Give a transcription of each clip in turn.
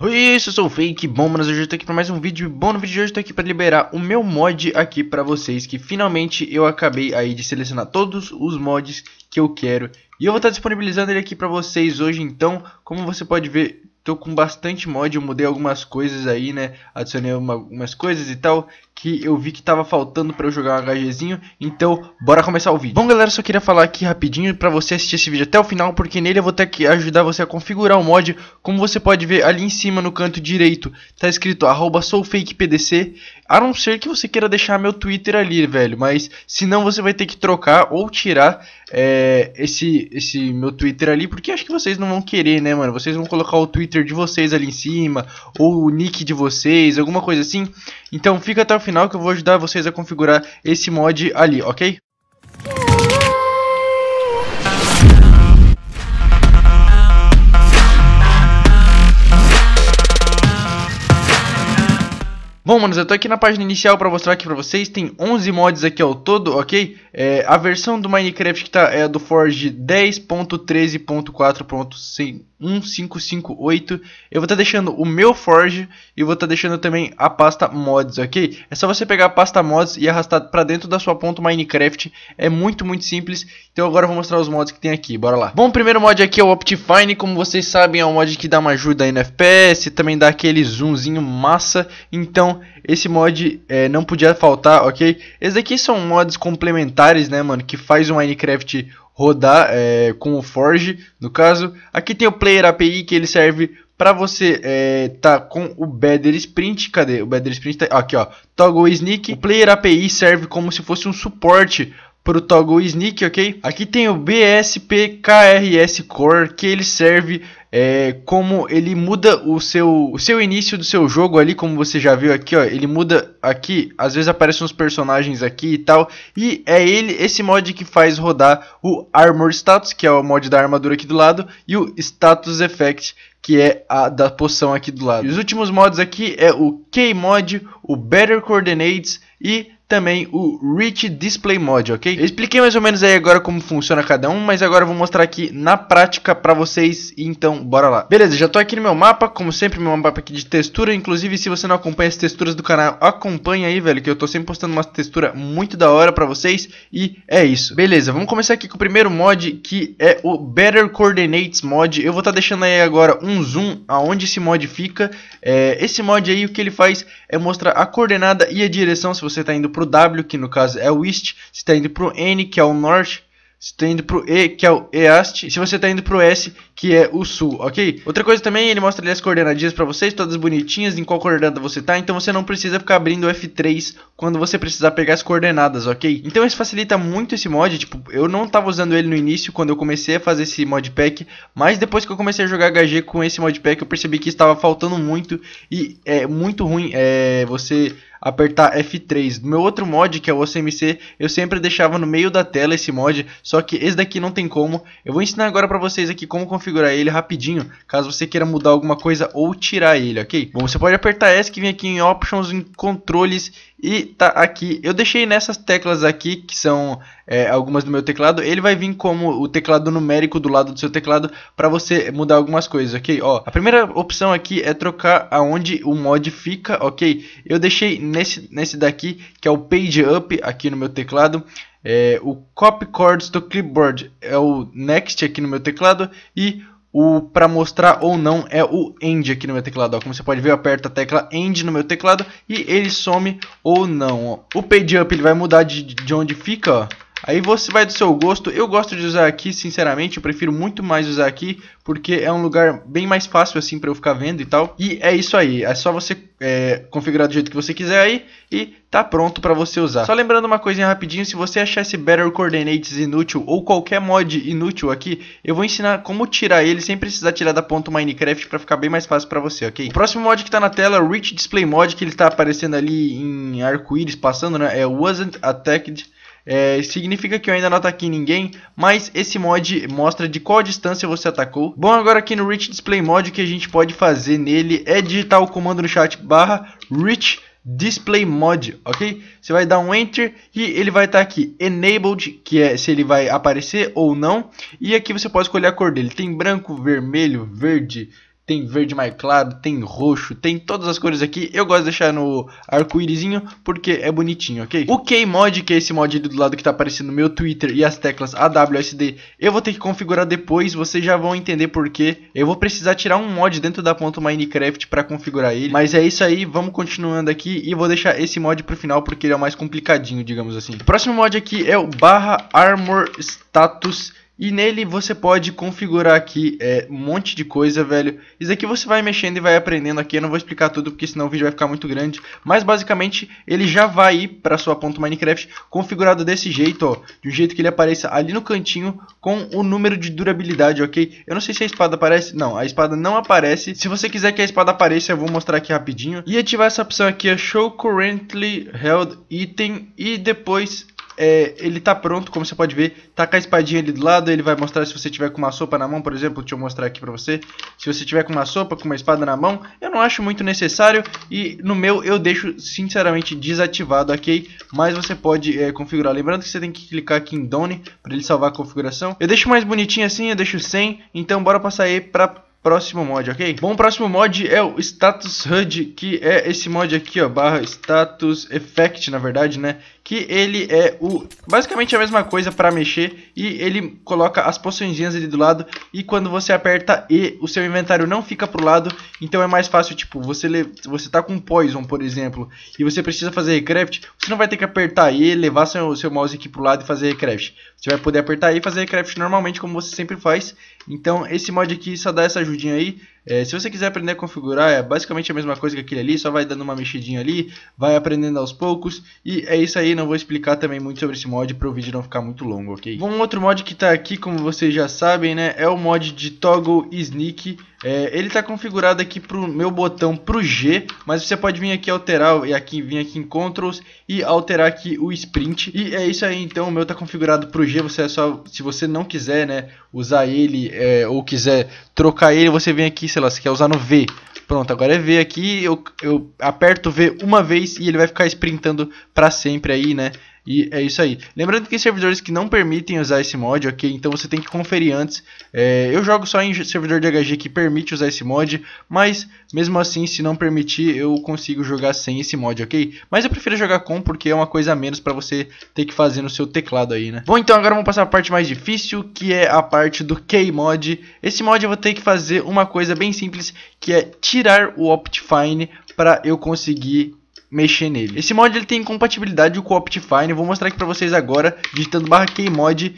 Oi, eu sou o Fake Bombas, hoje eu tô aqui para mais um vídeo. Bom, no vídeo de hoje eu tô aqui para liberar o meu mod aqui para vocês, que finalmente eu acabei aí de selecionar todos os mods que eu quero. E eu vou estar tá disponibilizando ele aqui para vocês hoje, então, como você pode ver, tô com bastante mod, eu mudei algumas coisas aí, né, adicionei uma, algumas coisas e tal que eu vi que tava faltando para eu jogar um HGzinho, então bora começar o vídeo. Bom galera, só queria falar aqui rapidinho para você assistir esse vídeo até o final, porque nele eu vou ter que ajudar você a configurar o mod, como você pode ver ali em cima no canto direito, tá escrito arroba soufakepdc, a não ser que você queira deixar meu Twitter ali, velho, mas se não você vai ter que trocar ou tirar é, esse, esse meu Twitter ali, porque acho que vocês não vão querer, né mano, vocês vão colocar o Twitter de vocês ali em cima, ou o nick de vocês, alguma coisa assim, então fica até o final final que eu vou ajudar vocês a configurar esse mod ali, ok? Bom, manos, eu tô aqui na página inicial para mostrar aqui para vocês, tem 11 mods aqui ao todo, ok? É, a versão do Minecraft que tá, é do Forge 10.13.4.1558. Eu vou estar tá deixando o meu Forge e vou estar tá deixando também a pasta mods, ok? É só você pegar a pasta mods e arrastar para dentro da sua ponta Minecraft. É muito, muito simples. Então agora eu vou mostrar os mods que tem aqui, bora lá. Bom, o primeiro mod aqui é o Optifine. Como vocês sabem, é um mod que dá uma ajuda aí no FPS, também dá aquele zoomzinho massa. Então esse mod é, não podia faltar, ok? Esses aqui são mods complementares né, mano, que faz o Minecraft rodar é, com o Forge, no caso. Aqui tem o Player API que ele serve para você é, tá com o Better Sprint, cadê? O Better Sprint tá aqui, ó. Toggle Sneak. O Player API serve como se fosse um suporte pro Toggle Sneak, ok? Aqui tem o BSPKRS Core, que ele serve é, como ele muda o seu, o seu início do seu jogo ali, como você já viu aqui, ó, ele muda aqui, às vezes aparecem uns personagens aqui e tal, e é ele, esse mod que faz rodar o Armor Status, que é o mod da armadura aqui do lado, e o Status Effect, que é a da poção aqui do lado. E os últimos mods aqui é o K-Mod, o Better Coordinates e também o Rich Display Mode, ok? Eu expliquei mais ou menos aí agora como funciona cada um, mas agora eu vou mostrar aqui na prática pra vocês, então bora lá. Beleza, já tô aqui no meu mapa, como sempre, meu mapa aqui de textura, inclusive se você não acompanha as texturas do canal, acompanha aí, velho, que eu tô sempre postando uma textura muito da hora pra vocês, e é isso. Beleza, vamos começar aqui com o primeiro mod, que é o Better Coordinates Mod, eu vou estar tá deixando aí agora um zoom aonde esse mod fica, é, esse mod aí o que ele faz é mostrar a coordenada e a direção se você tá indo pro para o W, que no caso é o East. se está indo para o N, que é o Norte. se está indo pro E, que é o EAST, e se você está indo pro S, que é o Sul, ok? Outra coisa também, ele mostra ali as coordenadinhas para vocês, todas bonitinhas, em qual coordenada você está. então você não precisa ficar abrindo o F3 quando você precisar pegar as coordenadas, ok? Então isso facilita muito esse mod, tipo, eu não estava usando ele no início, quando eu comecei a fazer esse modpack, mas depois que eu comecei a jogar HG com esse modpack, eu percebi que estava faltando muito, e é muito ruim é, você apertar F3. No meu outro mod, que é o OCMC, eu sempre deixava no meio da tela esse mod, só que esse daqui não tem como. Eu vou ensinar agora para vocês aqui como configurar ele rapidinho, caso você queira mudar alguma coisa ou tirar ele, ok? Bom, você pode apertar S que vem aqui em Options, em Controles e tá aqui, eu deixei nessas teclas aqui, que são é, algumas do meu teclado, ele vai vir como o teclado numérico do lado do seu teclado para você mudar algumas coisas, ok? Ó, a primeira opção aqui é trocar aonde o mod fica, ok? Eu deixei nesse, nesse daqui, que é o Page Up aqui no meu teclado, é, o Copy Chords to Clipboard é o Next aqui no meu teclado e o para mostrar ou não é o end aqui no meu teclado. Ó. Como você pode ver, eu aperto a tecla end no meu teclado e ele some ou não. Ó. O page up ele vai mudar de, de onde fica, ó Aí você vai do seu gosto. Eu gosto de usar aqui, sinceramente, eu prefiro muito mais usar aqui, porque é um lugar bem mais fácil assim para eu ficar vendo e tal. E é isso aí, é só você é, configurar do jeito que você quiser aí e tá pronto para você usar. Só lembrando uma coisinha rapidinho, se você achar esse Better Coordinates inútil ou qualquer mod inútil aqui, eu vou ensinar como tirar ele sem precisar tirar da ponta Minecraft para ficar bem mais fácil para você, ok? O próximo mod que tá na tela, é Rich Display Mod, que ele tá aparecendo ali em arco-íris passando, né? É Wasn't Attacked é, significa que eu ainda não ataquei ninguém, mas esse mod mostra de qual distância você atacou. Bom, agora aqui no Rich Display Mod, o que a gente pode fazer nele é digitar o comando no chat barra Rich Display Mod, ok? Você vai dar um Enter e ele vai estar tá aqui Enabled, que é se ele vai aparecer ou não. E aqui você pode escolher a cor dele. Tem branco, vermelho, verde, tem verde mais claro, tem roxo, tem todas as cores aqui. Eu gosto de deixar no arco-írisinho porque é bonitinho, ok? O Kmod, que é esse mod ali do lado que tá aparecendo no meu Twitter e as teclas AWSD, eu vou ter que configurar depois, vocês já vão entender porquê. Eu vou precisar tirar um mod dentro da ponta Minecraft para configurar ele. Mas é isso aí, vamos continuando aqui e vou deixar esse mod pro final porque ele é o mais complicadinho, digamos assim. O próximo mod aqui é o barra armor status e nele você pode configurar aqui é, um monte de coisa, velho. Isso aqui você vai mexendo e vai aprendendo aqui. Eu não vou explicar tudo porque senão o vídeo vai ficar muito grande. Mas basicamente ele já vai ir para sua ponta Minecraft configurado desse jeito, ó. De um jeito que ele apareça ali no cantinho com o número de durabilidade, ok? Eu não sei se a espada aparece. Não, a espada não aparece. Se você quiser que a espada apareça, eu vou mostrar aqui rapidinho. E ativar essa opção aqui, é Show Currently Held Item. E depois é, ele tá pronto, como você pode ver. Tá com a espadinha ali do lado, ele vai mostrar se você tiver com uma sopa na mão, por exemplo. Deixa eu mostrar aqui pra você. Se você tiver com uma sopa, com uma espada na mão, eu não acho muito necessário. E no meu eu deixo, sinceramente, desativado, ok? Mas você pode é, configurar. Lembrando que você tem que clicar aqui em Done pra ele salvar a configuração. Eu deixo mais bonitinho assim, eu deixo sem. Então bora passar aí pra próximo mod, ok? Bom, o próximo mod é o status HUD, que é esse mod aqui, ó, barra status effect, na verdade, né? Que ele é o basicamente a mesma coisa para mexer e ele coloca as poçõezinhas ali do lado e quando você aperta E, o seu inventário não fica pro lado, então é mais fácil, tipo, você le... você tá com poison, por exemplo, e você precisa fazer recraft, você não vai ter que apertar E, levar seu, seu mouse aqui pro lado e fazer recraft. Você vai poder apertar E e fazer recraft normalmente como você sempre faz. Então, esse mod aqui só dá essa ajuda rapidinho aí. É, se você quiser aprender a configurar, é basicamente a mesma coisa que aquele ali, só vai dando uma mexidinha ali, vai aprendendo aos poucos. E é isso aí, não vou explicar também muito sobre esse mod para o vídeo não ficar muito longo, ok? Um outro mod que está aqui, como vocês já sabem, né, é o mod de Toggle Sneak. É, ele está configurado aqui para o meu botão pro G, mas você pode vir aqui alterar e aqui vir aqui em Controls e alterar aqui o Sprint. E é isso aí, então o meu está configurado pro G. Você é só, se você não quiser, né, usar ele é, ou quiser trocar ele, você vem aqui sei lá, você quer usar no V. Pronto, agora é V aqui, eu, eu aperto V uma vez e ele vai ficar sprintando para sempre aí, né? E é isso aí. Lembrando que tem servidores que não permitem usar esse mod, ok? Então você tem que conferir antes. É, eu jogo só em servidor de HG que permite usar esse mod, mas mesmo assim, se não permitir, eu consigo jogar sem esse mod, ok? Mas eu prefiro jogar com porque é uma coisa a menos para você ter que fazer no seu teclado aí, né? Bom, então agora vamos passar a parte mais difícil, que é a parte do mod Esse mod eu vou ter que fazer uma coisa bem simples, que é tirar o Optifine para eu conseguir mexer nele. Esse mod ele tem compatibilidade com o Optifine, vou mostrar aqui para vocês agora, digitando barra keymod.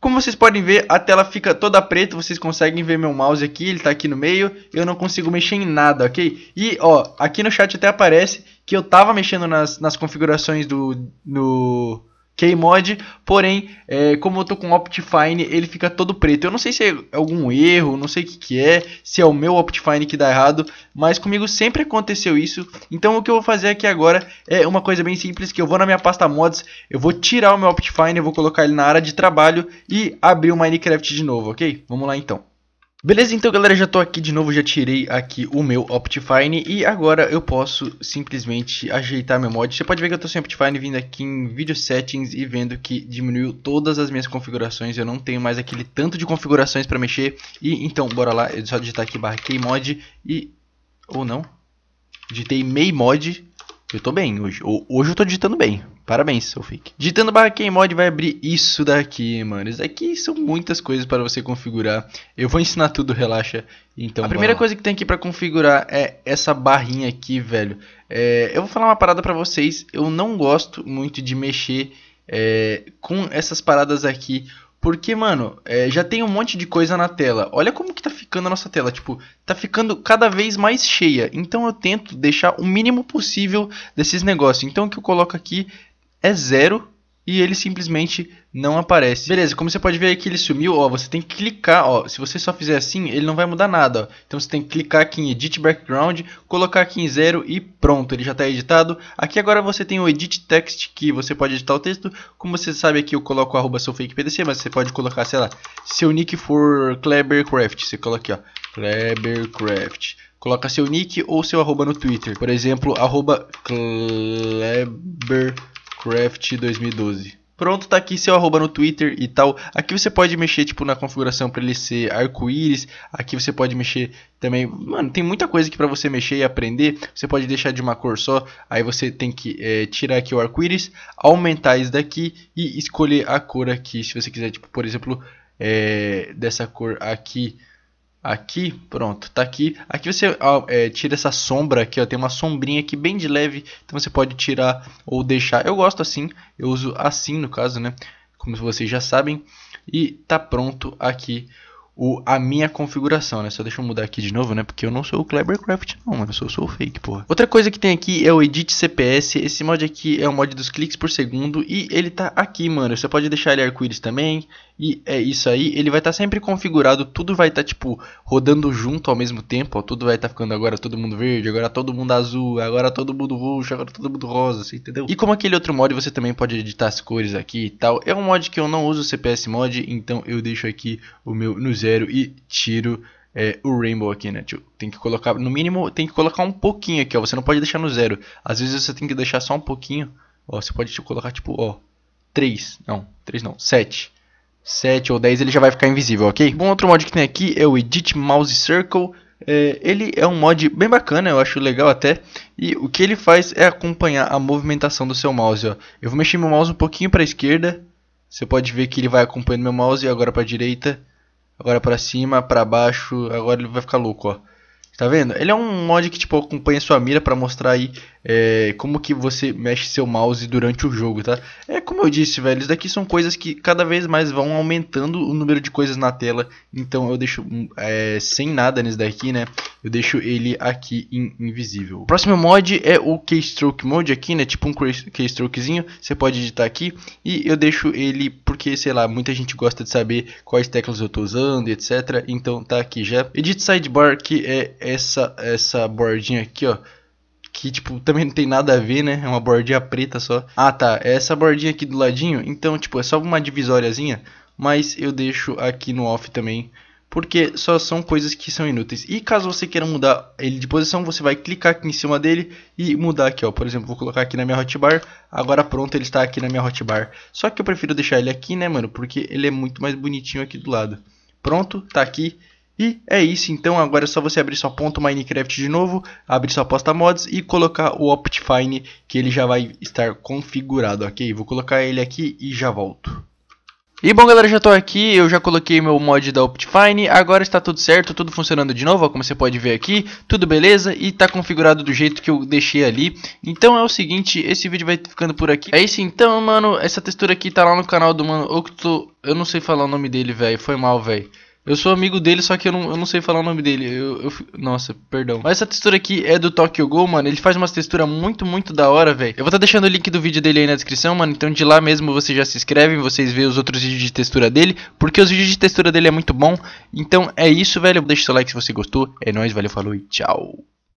Como vocês podem ver, a tela fica toda preta, vocês conseguem ver meu mouse aqui, ele está aqui no meio, eu não consigo mexer em nada, ok? E, ó, aqui no chat até aparece que eu tava mexendo nas, nas configurações do, no, mod, porém, é, como eu tô com Optifine, ele fica todo preto. Eu não sei se é algum erro, não sei o que, que é, se é o meu Optifine que dá errado, mas comigo sempre aconteceu isso. Então o que eu vou fazer aqui agora é uma coisa bem simples, que eu vou na minha pasta mods, eu vou tirar o meu Optifine, eu vou colocar ele na área de trabalho e abrir o Minecraft de novo, ok? Vamos lá então. Beleza, então galera, já tô aqui de novo, já tirei aqui o meu Optifine e agora eu posso simplesmente ajeitar meu mod. Você pode ver que eu tô sem Optifine vindo aqui em Video Settings e vendo que diminuiu todas as minhas configurações, eu não tenho mais aquele tanto de configurações pra mexer. E então, bora lá, eu é só digitar aqui barra mod e... ou não, digitei meio mod, eu tô bem hoje, hoje eu tô digitando bem. Parabéns, fake. Digitando barra Kmod vai abrir isso daqui, mano. Isso daqui são muitas coisas para você configurar. Eu vou ensinar tudo, relaxa. Então, a primeira lá. coisa que tem aqui para configurar é essa barrinha aqui, velho. É, eu vou falar uma parada para vocês. Eu não gosto muito de mexer é, com essas paradas aqui. Porque, mano, é, já tem um monte de coisa na tela. Olha como que tá ficando a nossa tela. Tipo, tá ficando cada vez mais cheia. Então eu tento deixar o mínimo possível desses negócios. Então o que eu coloco aqui é zero e ele simplesmente não aparece. Beleza, como você pode ver aqui ele sumiu, ó, você tem que clicar, ó, se você só fizer assim, ele não vai mudar nada, ó. Então você tem que clicar aqui em Edit Background, colocar aqui em zero e pronto, ele já está editado. Aqui agora você tem o Edit Text, que você pode editar o texto, como você sabe aqui eu coloco arroba PDC, mas você pode colocar, sei lá, seu nick for Klebercraft, você coloca aqui, ó, Klebercraft. Coloca seu nick ou seu arroba no Twitter, por exemplo, arroba Craft 2012. Pronto, tá aqui seu arroba no Twitter e tal. Aqui você pode mexer, tipo, na configuração para ele ser arco-íris. Aqui você pode mexer também. Mano, tem muita coisa aqui para você mexer e aprender. Você pode deixar de uma cor só. Aí você tem que é, tirar aqui o arco-íris, aumentar isso daqui e escolher a cor aqui. Se você quiser, tipo, por exemplo, é, dessa cor aqui Aqui, pronto, tá aqui. Aqui você ó, é, tira essa sombra aqui, ó, tem uma sombrinha aqui bem de leve, então você pode tirar ou deixar. Eu gosto assim, eu uso assim no caso, né? Como vocês já sabem. E tá pronto aqui o, a minha configuração, né? Só deixa eu mudar aqui de novo, né? Porque eu não sou o clevercraft não, mano. Eu sou, sou o fake, porra. Outra coisa que tem aqui é o Edit CPS. Esse mod aqui é o mod dos cliques por segundo e ele tá aqui, mano. Você pode deixar ele arco-íris também. E é isso aí, ele vai estar tá sempre configurado, tudo vai estar tá, tipo rodando junto ao mesmo tempo, ó, tudo vai estar tá ficando agora todo mundo verde, agora todo mundo azul, agora todo mundo roxo, agora todo mundo rosa, assim, entendeu? E como aquele outro mod você também pode editar as cores aqui e tal, é um mod que eu não uso CPS mod, então eu deixo aqui o meu no zero e tiro é, o rainbow aqui, né? Tipo, tem que colocar, no mínimo tem que colocar um pouquinho aqui, ó, você não pode deixar no zero, às vezes você tem que deixar só um pouquinho, ó, você pode tipo, colocar tipo, ó, 3, não, 3 não, 7. 7 ou 10, ele já vai ficar invisível, ok? Um outro mod que tem aqui é o Edit Mouse Circle. É, ele é um mod bem bacana, eu acho legal até. E o que ele faz é acompanhar a movimentação do seu mouse. Ó. Eu vou mexer meu mouse um pouquinho para a esquerda. Você pode ver que ele vai acompanhando meu mouse agora para a direita, agora para cima, para baixo. Agora ele vai ficar louco, ó. Tá vendo? Ele é um mod que tipo acompanha sua mira para mostrar aí é, como que você mexe seu mouse durante o jogo, tá? É como eu disse, velho, isso daqui são coisas que cada vez mais vão aumentando o número de coisas na tela. Então eu deixo hum, é, sem nada nesse daqui, né? Eu deixo ele aqui in invisível. O próximo mod é o Keystroke Mode aqui, né? Tipo um keystrokezinho, você pode editar aqui. E eu deixo ele porque, sei lá, muita gente gosta de saber quais teclas eu estou usando, etc. Então tá aqui já. Edit Sidebar, que é essa, essa bordinha aqui, ó que tipo também não tem nada a ver, né? É uma bordinha preta só. Ah, tá, é essa bordinha aqui do ladinho. Então, tipo, é só uma divisóriazinha, mas eu deixo aqui no off também, porque só são coisas que são inúteis. E caso você queira mudar ele de posição, você vai clicar aqui em cima dele e mudar aqui, ó. Por exemplo, vou colocar aqui na minha hotbar, agora pronto, ele está aqui na minha hotbar. Só que eu prefiro deixar ele aqui, né, mano, porque ele é muito mais bonitinho aqui do lado. Pronto, tá aqui. E é isso, então agora é só você abrir sua ponto Minecraft de novo, abrir sua pasta mods e colocar o Optifine que ele já vai estar configurado, ok? Vou colocar ele aqui e já volto. E bom galera, já estou aqui, eu já coloquei meu mod da Optifine, agora está tudo certo, tudo funcionando de novo, como você pode ver aqui, tudo beleza e está configurado do jeito que eu deixei ali. Então é o seguinte, esse vídeo vai ficando por aqui. É isso então, mano, essa textura aqui está lá no canal do mano Octo, eu não sei falar o nome dele, velho, foi mal, velho. Eu sou amigo dele, só que eu não, eu não sei falar o nome dele. Eu, eu, nossa, perdão. Mas essa textura aqui é do Tokyo Go, mano. Ele faz umas texturas muito, muito da hora, velho. Eu vou tá deixando o link do vídeo dele aí na descrição, mano. Então de lá mesmo vocês já se inscrevem, vocês veem os outros vídeos de textura dele. Porque os vídeos de textura dele é muito bom. Então é isso, velho. Deixa o seu like se você gostou. É nóis, valeu, falou e tchau.